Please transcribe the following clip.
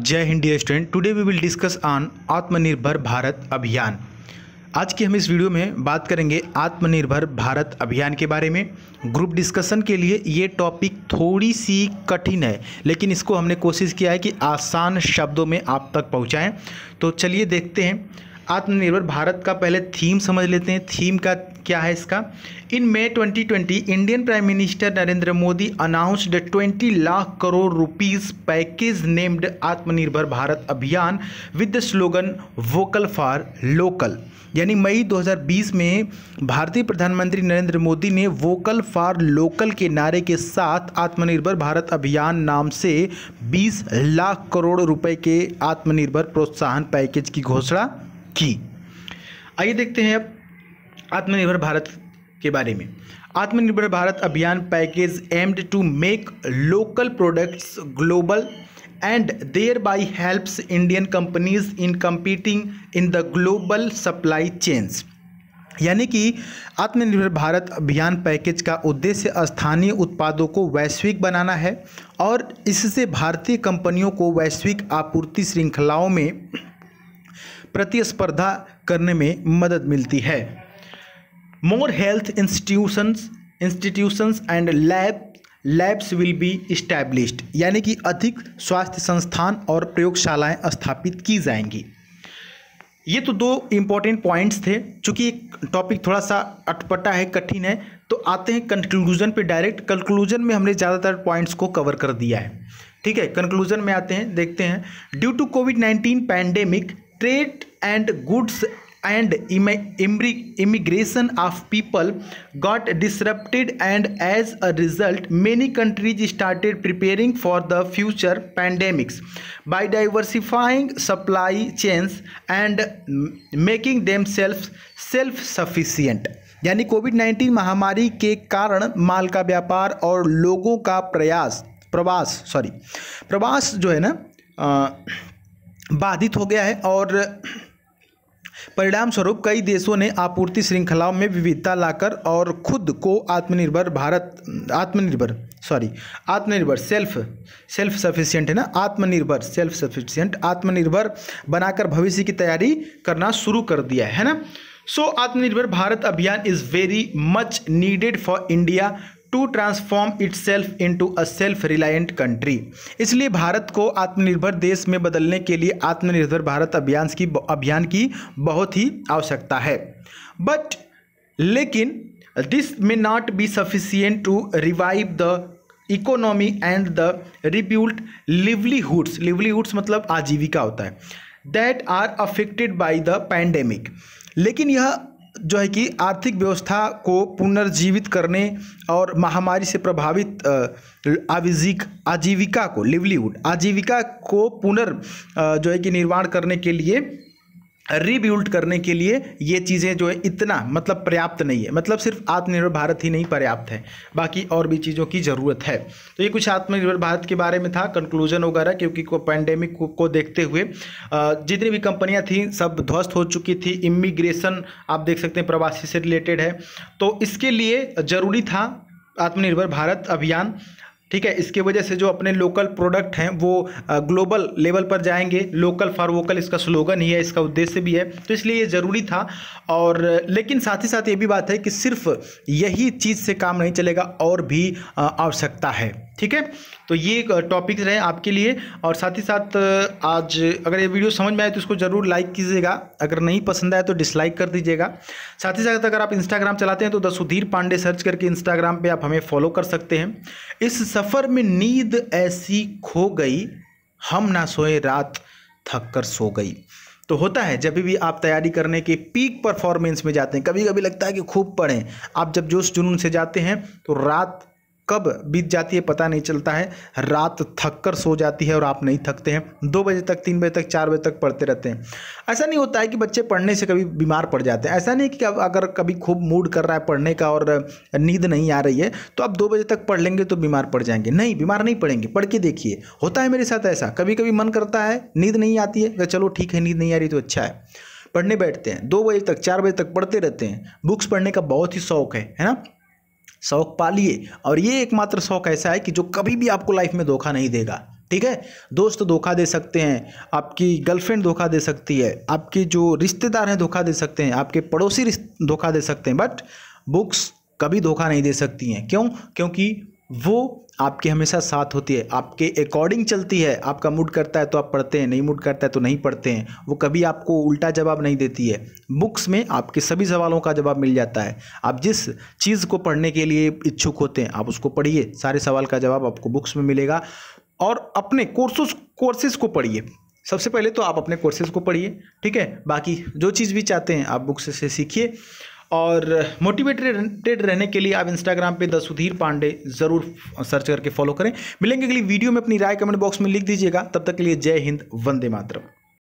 जय हिंद dear student today we will discuss on Atmanirbhar Bharat अभियान आज की हम इस वीडियो में बात करेंगे आत्मनिर्भर भारत अभियान के बारे में ग्रुप डिस्कशन के लिए ये टॉपिक थोड़ी सी कठिन है लेकिन इसको हमने कोशिश किया है कि आसान शब्दों में आप तक पहुँचाएँ तो चलिए देखते हैं आत्मनिर्भर भारत का पहले थीम समझ लेते हैं थीम का क्या है इसका in May 2020 Indian prime minister Narendra Modi announced 20 lakh crore rupees package named Atmanirbhar Bharat Abhiyan with the slogan vocal for local यानी मई 2020 में भारतीय प्रधानमंत्री नरेंद्र मोदी ने वोकल फॉर लोकल के नारे के साथ आत्मनिर्भर भारत अभियान नाम से 20 लाख करोड़ रुपए के आत्मनिर्भर प्रोत्साहन पैकेज की घोषणा की आइए देखते हैं अब आत्मनिर्भर भारत के बारे में Atmanirbhar Bharat Abhiyan package aimed to make local products global and thereby helps Indian companies in competing in the global supply chains यानी कि आत्मनिर्भर भारत अभियान पैकेज का उद्देश्य स्थानीय उत्पादों को वैश्विक बनाना है और इससे भारतीय कंपनियों को वैश्विक आपूर्ति श्रृंखलाओं में प्रतिस्पर्धा करने में मदद मिलती है more health institutions institutions and lab labs will be established यानी कि अधिक स्वास्थ्य संस्थान और प्रयोगशालाएं स्थापित की जाएंगी ये तो दो इम्पॉर्टेंट पॉइंट्स थे चूँकि एक टॉपिक थोड़ा सा अटपटा है कठिन है तो आते हैं कंक्लूजन पे डायरेक्ट कंक्लूजन में हमने ज़्यादातर पॉइंट्स को कवर कर दिया है ठीक है कंक्लूजन में आते हैं देखते हैं due to COVID nineteen pandemic trade and goods and immigration of people got disrupted and as a result many countries started preparing for the future pandemics by diversifying supply chains and making them self self sufficient यानी COVID nineteen महामारी के कारण माल का व्यापार और लोगों का प्रयास प्रवास सॉरी प्रवास जो है ना बाधित हो गया है और परिणाम स्वरूप कई देशों ने आपूर्ति श्रृंखलाओं में विविधता लाकर और खुद को आत्मनिर्भर भारत आत्मनिर्भर सॉरी आत्मनिर्भर सेल्फ सेल्फ सफिशिएंट है ना आत्मनिर्भर सेल्फ सफिशिएंट आत्मनिर्भर बनाकर भविष्य की तैयारी करना शुरू कर दिया है ना सो so, Atmanirbhar Bharat Abhiyan is very much needed for India to transform itself into a self reliant country इसलिए भारत को आत्मनिर्भर देश में बदलने के लिए आत्मनिर्भर भारत अभियान की अभियान की बहुत ही आवश्यकता है बट लेकिन this may not be sufficient to revive the economy and the rebuild livelihoods livelihoods मतलब आजीविका होता है that are affected by the pandemic लेकिन यह जो है कि आर्थिक व्यवस्था को पुनर्जीवित करने और महामारी से प्रभावित आविजिक आजीविका को लिवलीवुड आजीविका को पुनर् जो है कि निर्माण करने के लिए रिब्यूल्ट करने के लिए ये चीज़ें जो है इतना मतलब पर्याप्त नहीं है मतलब सिर्फ आत्मनिर्भर भारत ही नहीं पर्याप्त है बाकी और भी चीज़ों की ज़रूरत है तो ये कुछ आत्मनिर्भर भारत के बारे में था कंक्लूजन वगैरह क्योंकि को पैंडेमिक को, को देखते हुए जितनी भी कंपनियाँ थी सब ध्वस्त हो चुकी थी इमिग्रेशन आप देख सकते हैं प्रवासी से रिलेटेड है तो इसके लिए ज़रूरी था आत्मनिर्भर भारत अभियान ठीक है इसके वजह से जो अपने लोकल प्रोडक्ट हैं वो ग्लोबल लेवल पर जाएंगे लोकल फॉर वोकल इसका स्लोगन ही है इसका उद्देश्य भी है तो इसलिए ये ज़रूरी था और लेकिन साथ ही साथ ये भी बात है कि सिर्फ यही चीज़ से काम नहीं चलेगा और भी आवश्यकता है ठीक है तो ये टॉपिक्स रहे आपके लिए और साथ ही साथ आज अगर ये वीडियो समझ में आए तो इसको ज़रूर लाइक कीजिएगा अगर नहीं पसंद आए तो डिसलाइक कर दीजिएगा साथ ही साथ अगर आप इंस्टाग्राम चलाते हैं तो द सुधीर पांडे सर्च करके इंस्टाग्राम पे आप हमें फॉलो कर सकते हैं इस सफ़र में नींद ऐसी खो गई हम ना सोए रात थक कर सो गई तो होता है जब भी आप तैयारी करने के पीक परफॉर्मेंस में जाते हैं कभी कभी लगता है कि खूब पढ़ें आप जब जोश जुनून से जाते हैं तो रात कब बीत जाती है पता नहीं चलता है रात थक कर सो जाती है और आप नहीं थकते हैं दो बजे तक तीन बजे तक चार बजे तक पढ़ते रहते हैं ऐसा नहीं होता है कि बच्चे पढ़ने से कभी बीमार पड़ जाते हैं ऐसा नहीं कि अगर कभी खूब मूड कर रहा है पढ़ने का और नींद नहीं आ रही है तो आप दो बजे तक पढ़ लेंगे तो बीमार पड़ जाएंगे नहीं बीमार नहीं पड़ेंगे पढ़ के देखिए होता है मेरे साथ ऐसा कभी कभी मन करता है नींद नहीं आती है चलो ठीक है नींद नहीं आ रही तो अच्छा है पढ़ने बैठते हैं दो बजे तक चार बजे तक पढ़ते रहते हैं बुक्स पढ़ने का बहुत ही शौक है है ना शौक पालिए और ये एकमात्र शौक ऐसा है कि जो कभी भी आपको लाइफ में धोखा नहीं देगा ठीक है दोस्त धोखा दे सकते हैं आपकी गर्लफ्रेंड धोखा दे सकती है आपके जो रिश्तेदार हैं धोखा दे सकते हैं आपके पड़ोसी धोखा दे सकते हैं बट बुक्स कभी धोखा नहीं दे सकती हैं क्यों क्योंकि वो आपके हमेशा साथ होती है आपके अकॉर्डिंग चलती है आपका मूड करता है तो आप पढ़ते हैं नहीं मूड करता है तो नहीं पढ़ते हैं वो कभी आपको उल्टा जवाब नहीं देती है बुक्स में आपके सभी सवालों का जवाब मिल जाता है आप जिस चीज़ को पढ़ने के लिए इच्छुक होते हैं आप उसको पढ़िए सारे सवाल का जवाब आपको बुक्स में मिलेगा और अपने कोर्सेस कोर्सेज को पढ़िए सबसे पहले तो आप अपने कोर्सेज को पढ़िए ठीक है बाकी जो चीज़ भी चाहते हैं आप बुक्स से सीखिए और मोटिवेटेड रहने के लिए आप इंस्टाग्राम पे द सुधीर पांडे ज़रूर सर्च करके फॉलो करें मिलेंगे अगली वीडियो में अपनी राय कमेंट बॉक्स में लिख दीजिएगा तब तक के लिए जय हिंद वंदे मातरम